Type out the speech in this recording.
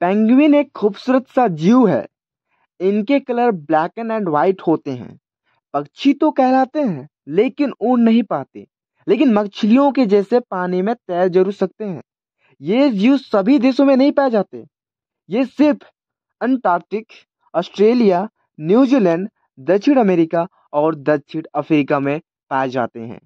penguin एक खूबसूरत सा जीव है इनके कलर ब्लैक एंड वाइट होते हैं पक्षी तो कहलाते हैं लेकिन उड़ नहीं पाते लेकिन मछलियों के जैसे पानी में तैर जरूर सकते हैं ये जीव सभी देशों में नहीं पाए जाते ये सिर्फ अंटार्कटिक ऑस्ट्रेलिया न्यूजीलैंड दक्षिण अमेरिका और दक्षिण अफ्रीका में पाए जाते हैं